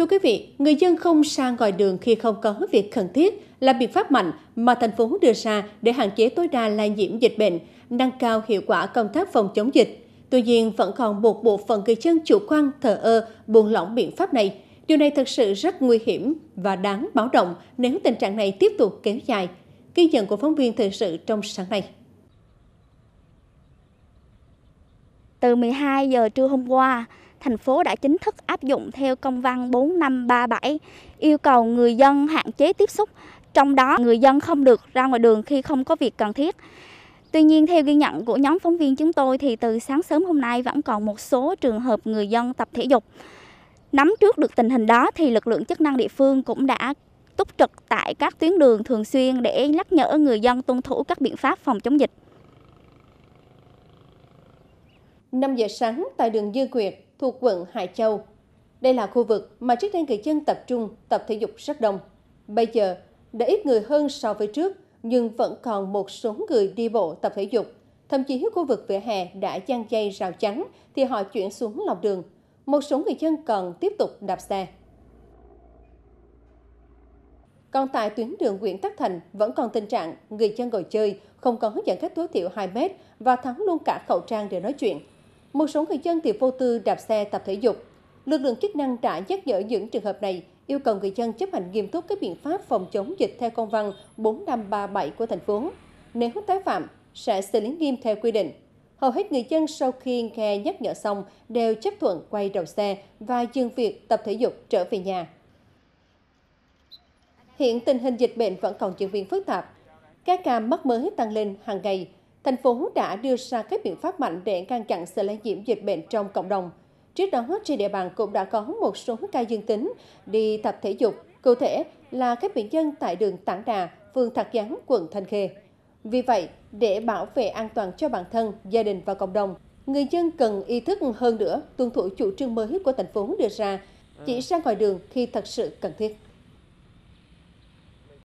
Thưa quý vị, người dân không sang ngoài đường khi không có việc cần thiết là biện pháp mạnh mà thành phố đưa ra để hạn chế tối đa lây nhiễm dịch bệnh, nâng cao hiệu quả công tác phòng chống dịch. Tuy nhiên, vẫn còn một bộ phận người dân chủ quan, thờ ơ, buông lỏng biện pháp này. Điều này thật sự rất nguy hiểm và đáng báo động nếu tình trạng này tiếp tục kéo dài. Ghi nhận của phóng viên thời sự trong sáng nay. Từ 12 giờ trưa hôm qua, thành phố đã chính thức áp dụng theo công văn 4537 yêu cầu người dân hạn chế tiếp xúc, trong đó người dân không được ra ngoài đường khi không có việc cần thiết. Tuy nhiên, theo ghi nhận của nhóm phóng viên chúng tôi thì từ sáng sớm hôm nay vẫn còn một số trường hợp người dân tập thể dục. Nắm trước được tình hình đó thì lực lượng chức năng địa phương cũng đã túc trực tại các tuyến đường thường xuyên để nhắc nhở người dân tuân thủ các biện pháp phòng chống dịch. 5 giờ sáng tại đường Dư Quyệt thuộc quận Hải Châu. Đây là khu vực mà trước đây người dân tập trung tập thể dục rất đông. Bây giờ đã ít người hơn so với trước nhưng vẫn còn một số người đi bộ tập thể dục. Thậm chí khu vực vỉa hè đã dang dây rào chắn thì họ chuyển xuống lòng đường. Một số người dân còn tiếp tục đạp xe. Còn tại tuyến đường Nguyễn Tắc Thành vẫn còn tình trạng người dân ngồi chơi, không có dẫn cách tối thiểu 2 mét và thắng luôn cả khẩu trang để nói chuyện. Một số người dân thì vô tư đạp xe tập thể dục. Lực lượng chức năng đã nhắc nhở những trường hợp này, yêu cầu người dân chấp hành nghiêm túc các biện pháp phòng chống dịch theo công văn 4537 của thành phố. Nếu tái phạm, sẽ xử lý nghiêm theo quy định. Hầu hết người dân sau khi nghe nhắc nhở xong đều chấp thuận quay đầu xe và dừng việc tập thể dục trở về nhà. Hiện tình hình dịch bệnh vẫn còn diễn biến phức tạp. Các ca mắc mới tăng lên hàng ngày, thành phố đã đưa ra các biện pháp mạnh để ngăn chặn sự lây nhiễm dịch bệnh trong cộng đồng. Trước đó, trên địa bàn cũng đã có một số ca dương tính đi tập thể dục, cụ thể là các bệnh nhân tại đường Tảng Đà, phường Thạc Gián, quận Thanh Khê. Vì vậy, để bảo vệ an toàn cho bản thân, gia đình và cộng đồng, người dân cần ý thức hơn nữa tuân thủ chủ trương mới của thành phố đưa ra, chỉ ra ngoài đường khi thật sự cần thiết.